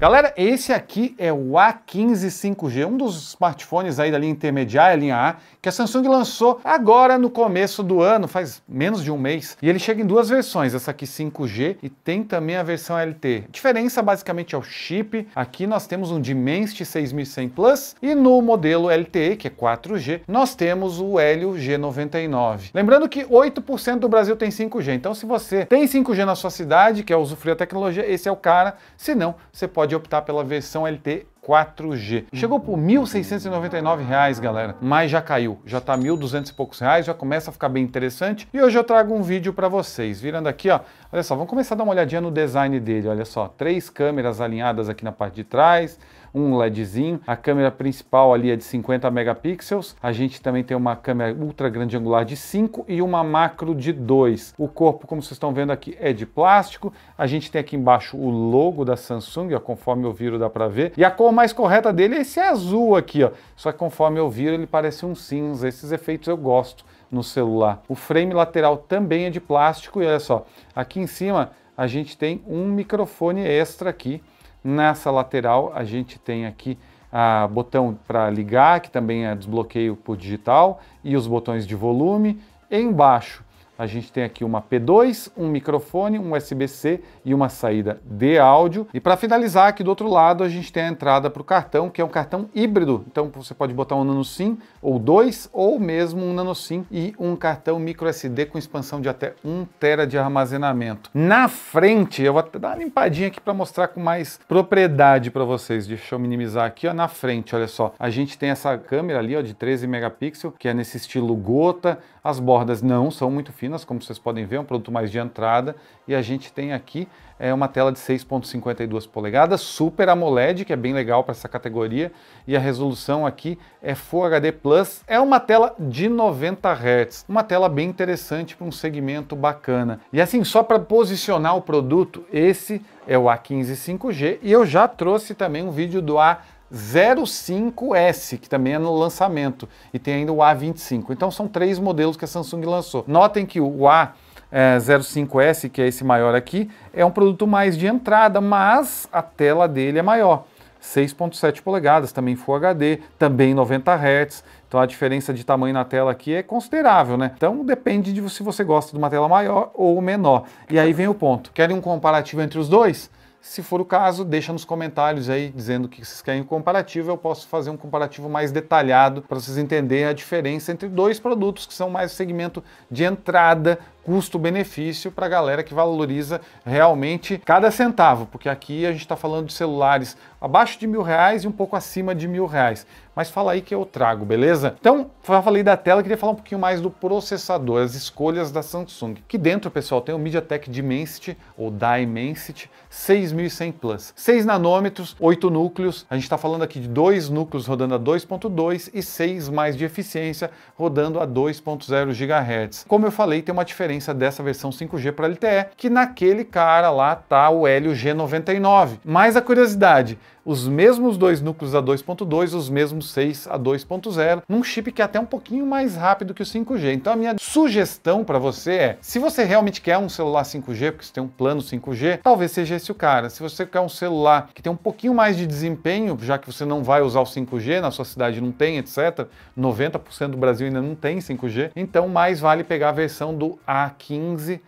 Galera, esse aqui é o A15 5G, um dos smartphones aí da linha intermediária, linha A, que a Samsung lançou agora no começo do ano, faz menos de um mês. E ele chega em duas versões, essa aqui 5G e tem também a versão LTE. A diferença basicamente é o chip. Aqui nós temos um Dimensity 6100 Plus e no modelo LTE, que é 4G, nós temos o Helio G99. Lembrando que 8% do Brasil tem 5G, então se você tem 5G na sua cidade, quer é usufruir da tecnologia, esse é o cara, se não, você pode pode optar pela versão LT 4G. Chegou por R$ 1.699, galera, mas já caiu. Já tá R$ 1.200 e poucos reais, já começa a ficar bem interessante. E hoje eu trago um vídeo para vocês. Virando aqui, ó, olha só, vamos começar a dar uma olhadinha no design dele, olha só. Três câmeras alinhadas aqui na parte de trás, um LEDzinho. A câmera principal ali é de 50 megapixels. A gente também tem uma câmera ultra grande angular de 5 e uma macro de 2. O corpo, como vocês estão vendo aqui, é de plástico. A gente tem aqui embaixo o logo da Samsung, ó, conforme eu viro dá para ver. E a cor mais correta dele é esse azul aqui, ó. Só que conforme eu viro, ele parece um cinza. Esses efeitos eu gosto no celular. O frame lateral também é de plástico e olha só, aqui em cima a gente tem um microfone extra aqui. Nessa lateral a gente tem aqui a ah, botão para ligar, que também é desbloqueio por digital, e os botões de volume. embaixo a gente tem aqui uma P2, um microfone, um USB-C e uma saída de áudio. E para finalizar, aqui do outro lado a gente tem a entrada para o cartão, que é um cartão híbrido. Então você pode botar um nano SIM ou dois, ou mesmo um nanoSIM e um cartão micro SD com expansão de até 1 tera de armazenamento. Na frente, eu vou dar uma limpadinha aqui para mostrar com mais propriedade para vocês. Deixa eu minimizar aqui, ó, na frente, olha só. A gente tem essa câmera ali, ó, de 13 megapixels, que é nesse estilo gota. As bordas não são muito finas, como vocês podem ver, é um produto mais de entrada. E a gente tem aqui é uma tela de 6.52 polegadas, Super AMOLED, que é bem legal para essa categoria, e a resolução aqui é Full HD Plus, é uma tela de 90 Hz, uma tela bem interessante para um segmento bacana. E assim, só para posicionar o produto, esse é o A15 5G, e eu já trouxe também um vídeo do A 05S, que também é no lançamento, e tem ainda o A25. Então são três modelos que a Samsung lançou. Notem que o A é, 05S, que é esse maior aqui, é um produto mais de entrada, mas a tela dele é maior. 6.7 polegadas, também Full HD, também 90 Hz. Então a diferença de tamanho na tela aqui é considerável, né? Então depende de se você gosta de uma tela maior ou menor. E aí vem o ponto. Querem um comparativo entre os dois? Se for o caso, deixa nos comentários aí dizendo que vocês querem comparativo. Eu posso fazer um comparativo mais detalhado para vocês entenderem a diferença entre dois produtos que são mais segmento de entrada custo-benefício para a galera que valoriza realmente cada centavo, porque aqui a gente está falando de celulares abaixo de mil reais e um pouco acima de mil reais. Mas fala aí que eu trago, beleza? Então, já falei da tela, queria falar um pouquinho mais do processador, as escolhas da Samsung. Que dentro, pessoal, tem o MediaTek Dimensity, ou Dimensity 6100 Plus. 6 nanômetros, 8 núcleos, a gente está falando aqui de dois núcleos rodando a 2.2 e 6 mais de eficiência rodando a 2.0 GHz. Como eu falei, tem uma diferença diferença dessa versão 5G para LTE, que naquele cara lá tá o Helio G99. Mais a curiosidade, os mesmos dois núcleos a 2.2, os mesmos 6 a 2.0, num chip que é até um pouquinho mais rápido que o 5G. Então a minha sugestão para você é, se você realmente quer um celular 5G, porque você tem um plano 5G, talvez seja esse o cara. Se você quer um celular que tem um pouquinho mais de desempenho, já que você não vai usar o 5G, na sua cidade não tem, etc. 90% do Brasil ainda não tem 5G, então mais vale pegar a versão do A a15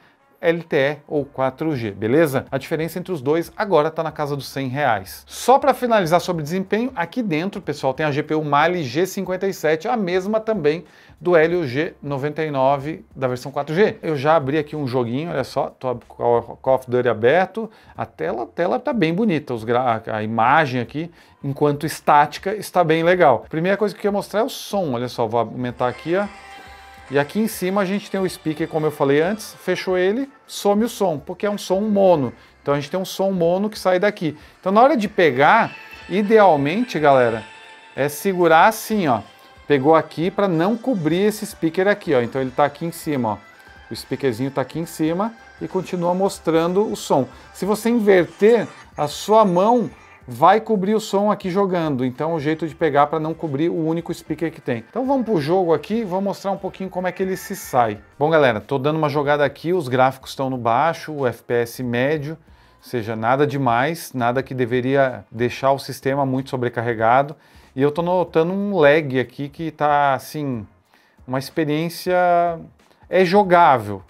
LTE ou 4G, beleza? A diferença entre os dois agora está na casa dos 100 reais. Só para finalizar sobre desempenho, aqui dentro, pessoal, tem a GPU Mali G57, a mesma também do Helio G99 da versão 4G. Eu já abri aqui um joguinho, olha só, tô com Call of Duty aberto, a tela, a tela tá bem bonita, a imagem aqui, enquanto estática, está bem legal. Primeira coisa que eu queria mostrar é o som, olha só, vou aumentar aqui, ó. E aqui em cima a gente tem o speaker, como eu falei antes, fechou ele, some o som, porque é um som mono. Então a gente tem um som mono que sai daqui. Então na hora de pegar, idealmente, galera, é segurar assim, ó. Pegou aqui para não cobrir esse speaker aqui, ó. Então ele está aqui em cima, ó. O speakerzinho está aqui em cima e continua mostrando o som. Se você inverter, a sua mão vai cobrir o som aqui jogando, então o jeito de pegar para não cobrir o único speaker que tem. Então vamos para o jogo aqui, vou mostrar um pouquinho como é que ele se sai. Bom galera, estou dando uma jogada aqui, os gráficos estão no baixo, o FPS médio, ou seja, nada demais, nada que deveria deixar o sistema muito sobrecarregado. E eu estou notando um lag aqui que está assim, uma experiência é jogável,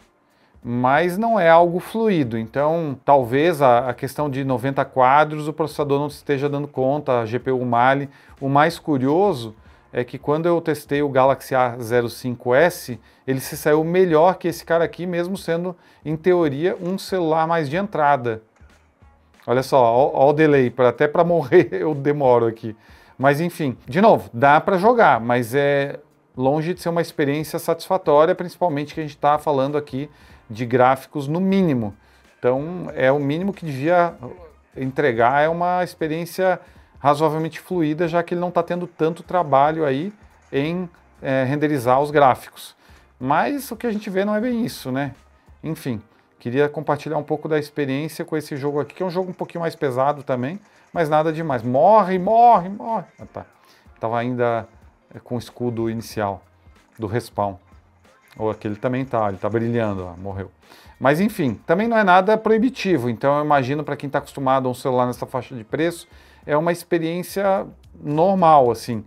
mas não é algo fluido. Então, talvez a, a, questão de 90 quadros o processador não esteja dando conta, a GPU Mali. O mais curioso é que quando eu testei o Galaxy A05s, ele se saiu melhor que esse cara aqui, mesmo sendo, em teoria, um celular mais de entrada. Olha só, ó, o delay, pra, até para morrer eu demoro aqui. Mas enfim, de novo, dá para jogar, mas é longe de ser uma experiência satisfatória, principalmente que a gente está falando aqui de gráficos no mínimo. Então, é o mínimo que devia entregar, é uma experiência razoavelmente fluida, já que ele não está tendo tanto trabalho aí em é, renderizar os gráficos. Mas o que a gente vê não é bem isso, né? Enfim, queria compartilhar um pouco da experiência com esse jogo aqui, que é um jogo um pouquinho mais pesado também, mas nada demais. Morre, morre, morre! Ah, tá. Tava ainda é, com o escudo inicial do respawn. Ou aquele também tá, ele tá brilhando, ó, morreu. Mas enfim, também não é nada proibitivo, então eu imagino para quem está acostumado a um celular nessa faixa de preço, é uma experiência normal, assim,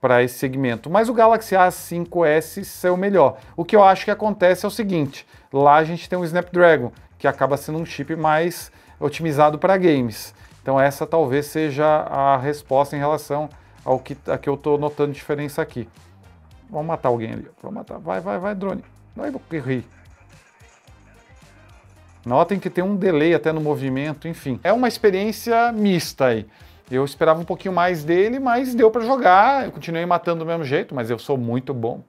para esse segmento. Mas o Galaxy A5S é o melhor. O que eu acho que acontece é o seguinte, lá a gente tem um Snapdragon, que acaba sendo um chip mais otimizado para games. Então essa talvez seja a resposta em relação ao que, a que eu estou notando diferença aqui. Vamos matar alguém ali. Vamos matar. Vai, vai, vai, drone. Vai, rir. Notem que tem um delay até no movimento, enfim. É uma experiência mista aí. Eu esperava um pouquinho mais dele, mas deu para jogar. Eu continuei matando do mesmo jeito, mas eu sou muito bom.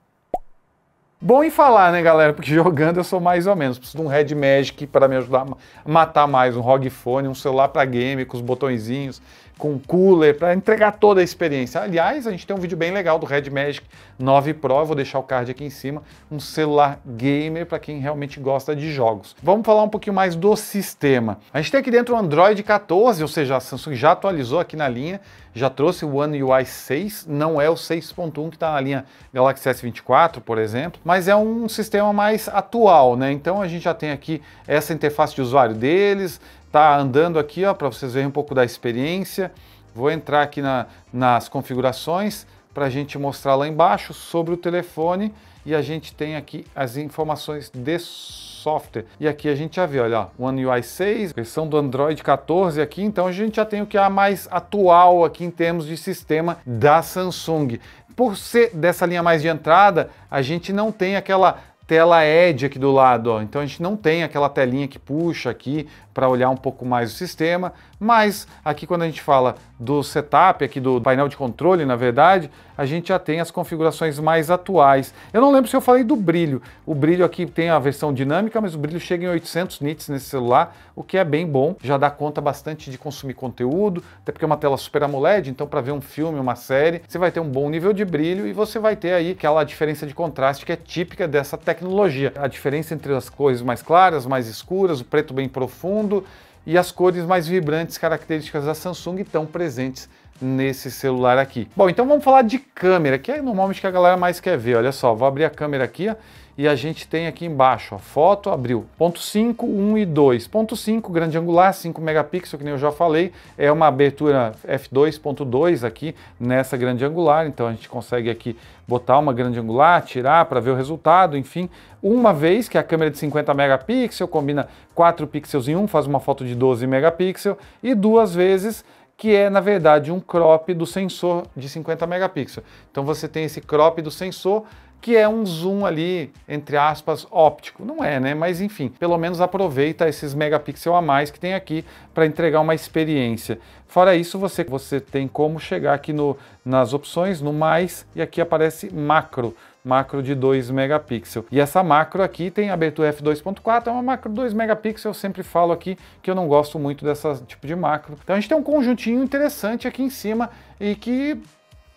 Bom em falar, né, galera? Porque jogando eu sou mais ou menos. Preciso de um Red Magic para me ajudar a matar mais, um ROG Phone, um celular para game com os botõezinhos com cooler, para entregar toda a experiência. Aliás, a gente tem um vídeo bem legal do Red Magic 9 Pro, vou deixar o card aqui em cima, um celular gamer para quem realmente gosta de jogos. Vamos falar um pouquinho mais do sistema. A gente tem aqui dentro o Android 14, ou seja, a Samsung já atualizou aqui na linha, já trouxe o One UI 6, não é o 6.1 que está na linha Galaxy S24, por exemplo, mas é um sistema mais atual, né? Então a gente já tem aqui essa interface de usuário deles, tá andando aqui, ó, para vocês verem um pouco da experiência. Vou entrar aqui na, nas configurações para a gente mostrar lá embaixo sobre o telefone e a gente tem aqui as informações de software. E aqui a gente já vê, olha, One UI 6, versão do Android 14 aqui, então a gente já tem o que é a mais atual aqui em termos de sistema da Samsung. Por ser dessa linha mais de entrada, a gente não tem aquela tela edge aqui do lado, ó. então a gente não tem aquela telinha que puxa aqui para olhar um pouco mais o sistema, mas aqui quando a gente fala do setup, aqui do painel de controle, na verdade, a gente já tem as configurações mais atuais. Eu não lembro se eu falei do brilho. O brilho aqui tem a versão dinâmica, mas o brilho chega em 800 nits nesse celular, o que é bem bom, já dá conta bastante de consumir conteúdo, até porque é uma tela Super AMOLED, então para ver um filme, uma série, você vai ter um bom nível de brilho e você vai ter aí aquela diferença de contraste que é típica dessa tecnologia. A diferença entre as cores mais claras, mais escuras, o preto bem profundo, fundo e as cores mais vibrantes características da Samsung estão presentes nesse celular aqui. Bom, então vamos falar de câmera, que é normalmente que a galera mais quer ver. Olha só, vou abrir a câmera aqui, ó e a gente tem aqui embaixo, a foto abriu, ponto 5, 1 e 2. Ponto 5, grande angular, 5 megapixels, que nem eu já falei, é uma abertura f2.2 aqui nessa grande angular, então a gente consegue aqui botar uma grande angular, tirar para ver o resultado, enfim. Uma vez que a câmera de 50 megapixels combina 4 pixels em um, faz uma foto de 12 megapixels, e duas vezes que é na verdade um crop do sensor de 50 megapixels. Então você tem esse crop do sensor que é um zoom ali, entre aspas, óptico. Não é, né? Mas enfim, pelo menos aproveita esses megapixel a mais que tem aqui para entregar uma experiência. Fora isso, você, você tem como chegar aqui no, nas opções, no mais, e aqui aparece macro macro de 2 megapixels. E essa macro aqui tem abertura f2.4, é uma macro 2 megapixels, eu sempre falo aqui que eu não gosto muito desse tipo de macro. Então a gente tem um conjuntinho interessante aqui em cima e que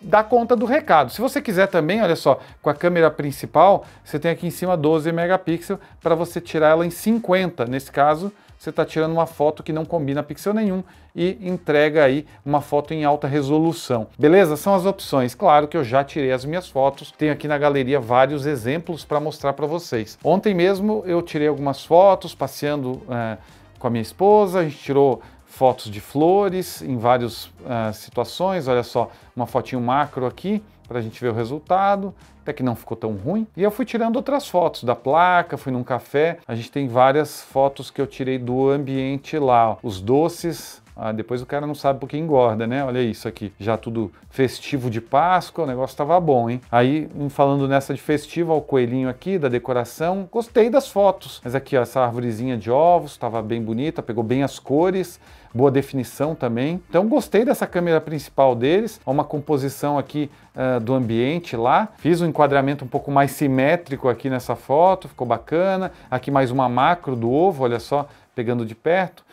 dá conta do recado. Se você quiser também, olha só, com a câmera principal, você tem aqui em cima 12 megapixels para você tirar ela em 50. Nesse caso, você está tirando uma foto que não combina pixel nenhum e entrega aí uma foto em alta resolução. Beleza? São as opções. Claro que eu já tirei as minhas fotos, tenho aqui na galeria vários exemplos para mostrar para vocês. Ontem mesmo eu tirei algumas fotos passeando é, com a minha esposa, a gente tirou fotos de flores em várias uh, situações. Olha só, uma fotinho macro aqui para a gente ver o resultado, até que não ficou tão ruim. E eu fui tirando outras fotos da placa, fui num café. A gente tem várias fotos que eu tirei do ambiente lá, ó. os doces, ah, depois o cara não sabe porque engorda, né? Olha isso aqui. Já tudo festivo de Páscoa, o negócio estava bom, hein? Aí, hum, falando nessa de festivo, ó, o coelhinho aqui da decoração, gostei das fotos. Mas aqui, ó, essa árvorezinha de ovos, estava bem bonita, pegou bem as cores boa definição também. Então gostei dessa câmera principal deles, uma composição aqui uh, do ambiente lá. Fiz um enquadramento um pouco mais simétrico aqui nessa foto, ficou bacana. Aqui mais uma macro do ovo, olha só, pegando de perto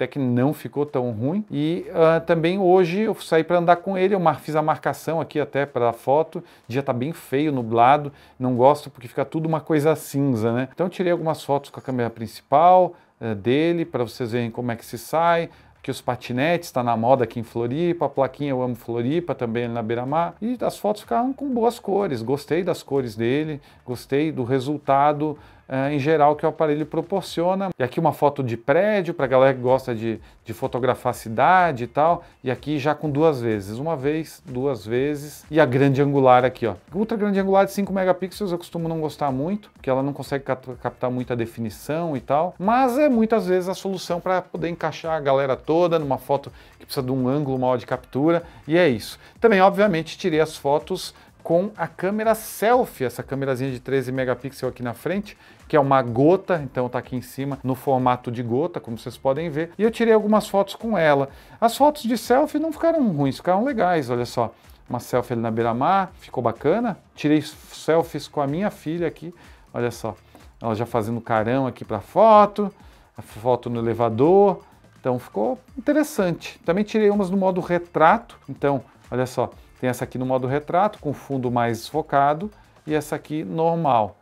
até que não ficou tão ruim. E uh, também hoje eu saí para andar com ele, eu fiz a marcação aqui até para a foto. O dia está bem feio, nublado, não gosto porque fica tudo uma coisa cinza, né? Então tirei algumas fotos com a câmera principal uh, dele para vocês verem como é que se sai que os patinetes está na moda aqui em Floripa, a plaquinha Eu Amo Floripa também na beira-mar, e as fotos ficaram com boas cores, gostei das cores dele, gostei do resultado é, em geral que o aparelho proporciona. E aqui uma foto de prédio para galera que gosta de, de fotografar a cidade e tal. E aqui já com duas vezes, uma vez, duas vezes e a grande angular aqui, ó. Ultra grande angular de 5 megapixels eu costumo não gostar muito, porque ela não consegue captar muita definição e tal, mas é muitas vezes a solução para poder encaixar a galera toda numa foto que precisa de um ângulo maior de captura e é isso. Também obviamente tirei as fotos com a câmera selfie, essa câmerazinha de 13 megapixels aqui na frente, que é uma gota, então tá aqui em cima no formato de gota, como vocês podem ver. E eu tirei algumas fotos com ela. As fotos de selfie não ficaram ruins, ficaram legais, olha só. Uma selfie ali na beira-mar, ficou bacana. Tirei selfies com a minha filha aqui, olha só. Ela já fazendo carão aqui para foto, a foto no elevador. Então ficou interessante. Também tirei umas no modo retrato, então olha só, tem essa aqui no modo retrato, com fundo mais desfocado, e essa aqui normal.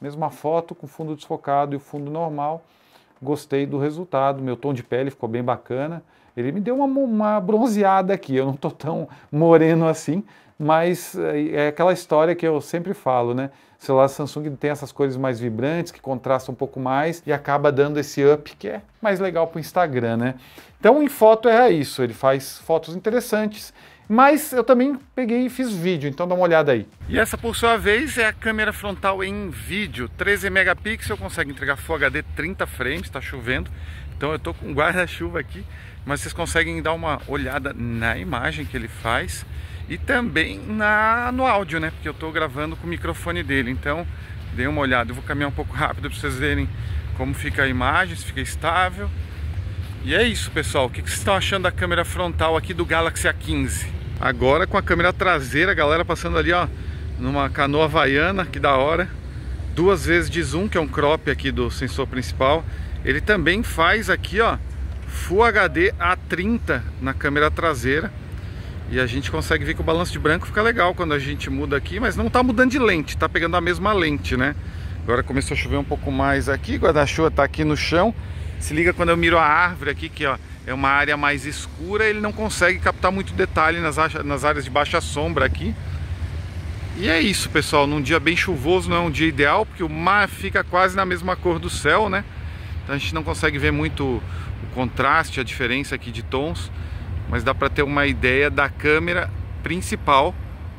Mesma foto com fundo desfocado e o fundo normal. Gostei do resultado, meu tom de pele ficou bem bacana. Ele me deu uma, uma bronzeada aqui, eu não estou tão moreno assim, mas eh, é aquela história que eu sempre falo, né? O celular Samsung tem essas cores mais vibrantes, que contrastam um pouco mais e acaba dando esse up que é mais legal para o Instagram, né? Então, em foto é isso, ele faz fotos interessantes mas eu também peguei e fiz vídeo, então dá uma olhada aí. E essa por sua vez é a câmera frontal em vídeo, 13 megapixels, consegue entregar Full HD 30 frames, está chovendo. Então eu estou com guarda-chuva aqui, mas vocês conseguem dar uma olhada na imagem que ele faz e também na no áudio, né? Porque eu estou gravando com o microfone dele. Então, dê uma olhada. Eu vou caminhar um pouco rápido para vocês verem como fica a imagem, se fica estável. E é isso, pessoal. O que vocês estão achando da câmera frontal aqui do Galaxy A15? Agora com a câmera traseira, a galera passando ali, ó, numa canoa havaiana, que da hora. Duas vezes de zoom, que é um crop aqui do sensor principal. Ele também faz aqui, ó, Full HD A30 na câmera traseira. E a gente consegue ver que o balanço de branco fica legal quando a gente muda aqui, mas não tá mudando de lente, tá pegando a mesma lente, né? Agora começou a chover um pouco mais aqui, guarda-chuva tá aqui no chão. Se liga quando eu miro a árvore aqui, que ó, é uma área mais escura, ele não consegue captar muito detalhe nas, nas áreas de baixa sombra aqui. E é isso, pessoal. Num dia bem chuvoso não é um dia ideal, porque o mar fica quase na mesma cor do céu, né? Então a gente não consegue ver muito o contraste, a diferença aqui de tons, mas dá para ter uma ideia da câmera principal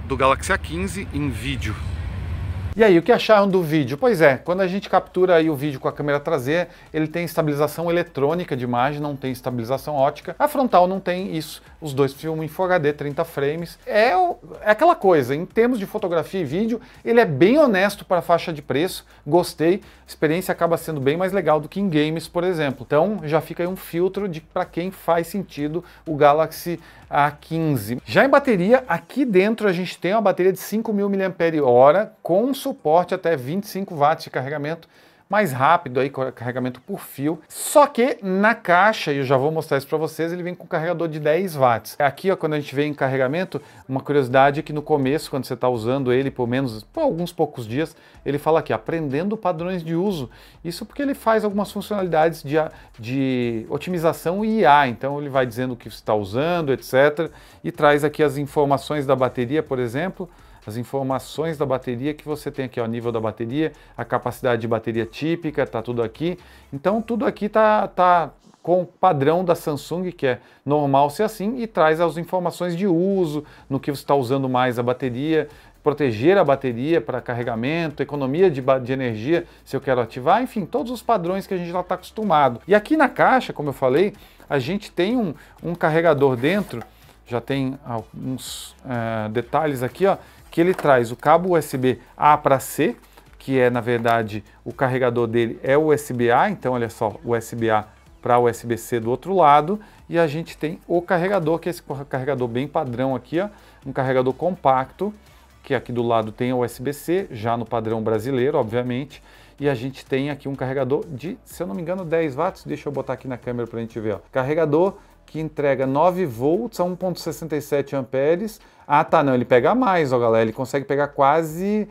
do Galaxy A15 em vídeo. E aí, o que acharam do vídeo? Pois é, quando a gente captura aí o vídeo com a câmera traseira, ele tem estabilização eletrônica de imagem, não tem estabilização ótica. A frontal não tem isso. Os dois filmam em Full HD 30 frames. É, é aquela coisa, em termos de fotografia e vídeo, ele é bem honesto para a faixa de preço. Gostei. A experiência acaba sendo bem mais legal do que em games, por exemplo. Então, já fica aí um filtro de para quem faz sentido o Galaxy A15. Já em bateria, aqui dentro a gente tem uma bateria de 5.000 mAh com suporte até 25 watts de carregamento mais rápido aí, carregamento por fio. Só que na caixa, e eu já vou mostrar isso para vocês, ele vem com carregador de 10 watts. Aqui, ó, quando a gente vê em carregamento, uma curiosidade é que no começo, quando você está usando ele por menos por alguns poucos dias, ele fala aqui, aprendendo padrões de uso. Isso porque ele faz algumas funcionalidades de, de otimização IA. Então ele vai dizendo o que você está usando, etc. E traz aqui as informações da bateria, por exemplo as informações da bateria que você tem aqui, ó, nível da bateria, a capacidade de bateria típica, tá tudo aqui. Então tudo aqui tá, tá com o padrão da Samsung, que é normal ser assim, e traz as informações de uso, no que você está usando mais a bateria, proteger a bateria para carregamento, economia de, de, energia se eu quero ativar, enfim, todos os padrões que a gente já está acostumado. E aqui na caixa, como eu falei, a gente tem um, um carregador dentro, já tem alguns uh, detalhes aqui, ó, que ele traz o cabo USB A para C, que é na verdade o carregador dele é USB-A, então olha só, USB-A para USB-C do outro lado, e a gente tem o carregador, que é esse carregador bem padrão aqui, ó, um carregador compacto, que aqui do lado tem USB-C, já no padrão brasileiro, obviamente, e a gente tem aqui um carregador de, se eu não me engano, 10 watts, deixa eu botar aqui na câmera para a gente ver, ó. carregador que entrega 9 volts a 1.67 amperes. Ah, tá, não, ele pega mais, ó, galera, ele consegue pegar quase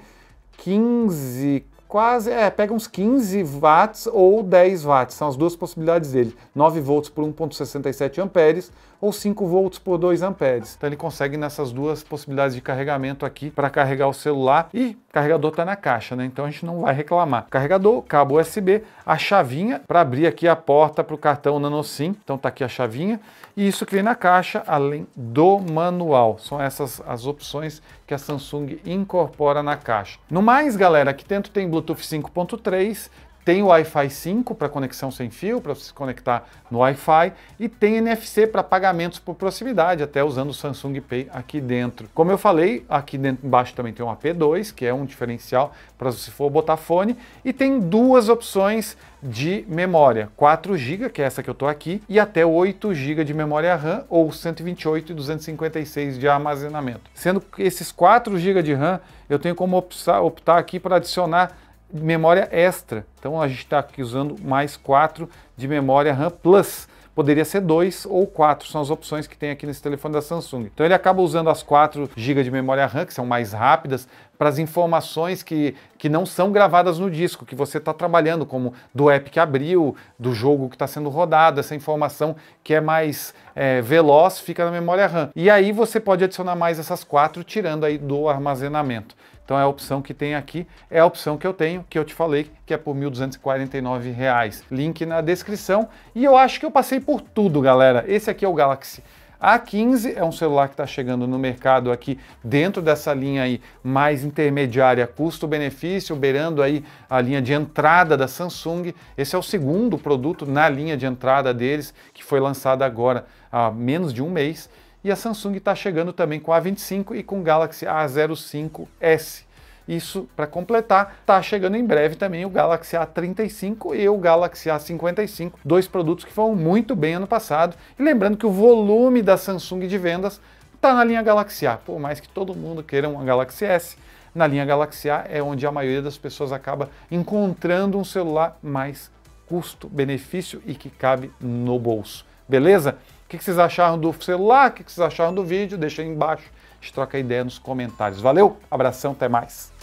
15, quase, é, pega uns 15 watts ou 10 watts, são as duas possibilidades dele. 9 volts por 1.67 amperes ou 5 volts por 2 amperes. Então ele consegue nessas duas possibilidades de carregamento aqui para carregar o celular e carregador está na caixa, né? Então a gente não vai reclamar. Carregador, cabo USB, a chavinha para abrir aqui a porta para o cartão NanoSIM. Então tá aqui a chavinha e isso que vem na caixa, além do manual. São essas as opções que a Samsung incorpora na caixa. No mais, galera, aqui dentro tem Bluetooth 5.3, tem o Wi-Fi 5 para conexão sem fio, para se conectar no Wi-Fi, e tem NFC para pagamentos por proximidade, até usando o Samsung Pay aqui dentro. Como eu falei, aqui dentro, embaixo também tem um AP2, que é um diferencial para se for botar fone, e tem duas opções de memória, 4 GB, que é essa que eu estou aqui, e até 8 GB de memória RAM ou 128 e 256 de armazenamento. Sendo que esses 4 GB de RAM, eu tenho como optar, optar aqui para adicionar memória extra. Então a gente está aqui usando mais 4 de memória RAM Plus. Poderia ser 2 ou 4, são as opções que tem aqui nesse telefone da Samsung. Então ele acaba usando as 4 GB de memória RAM, que são mais rápidas, para as informações que, que não são gravadas no disco, que você está trabalhando, como do app que abriu, do jogo que está sendo rodado, essa informação que é mais é, veloz fica na memória RAM. E aí você pode adicionar mais essas quatro, tirando aí do armazenamento. Então é a opção que tem aqui, é a opção que eu tenho, que eu te falei, que é por R$ 1.249. Link na descrição. E eu acho que eu passei por tudo, galera. Esse aqui é o Galaxy a15 é um celular que está chegando no mercado aqui dentro dessa linha aí mais intermediária custo-benefício, beirando aí a linha de entrada da Samsung. Esse é o segundo produto na linha de entrada deles que foi lançado agora há menos de um mês e a Samsung está chegando também com A25 e com Galaxy A05s. Isso para completar, está chegando em breve também o Galaxy A35 e o Galaxy A55, dois produtos que foram muito bem ano passado. E lembrando que o volume da Samsung de vendas está na linha Galaxy A, por mais que todo mundo queira uma Galaxy S, na linha Galaxy A é onde a maioria das pessoas acaba encontrando um celular mais custo-benefício e que cabe no bolso. Beleza? que, que vocês acharam do celular? O que, que vocês acharam do vídeo? Deixa aí embaixo, a gente troca ideia nos comentários. Valeu, abração, até mais.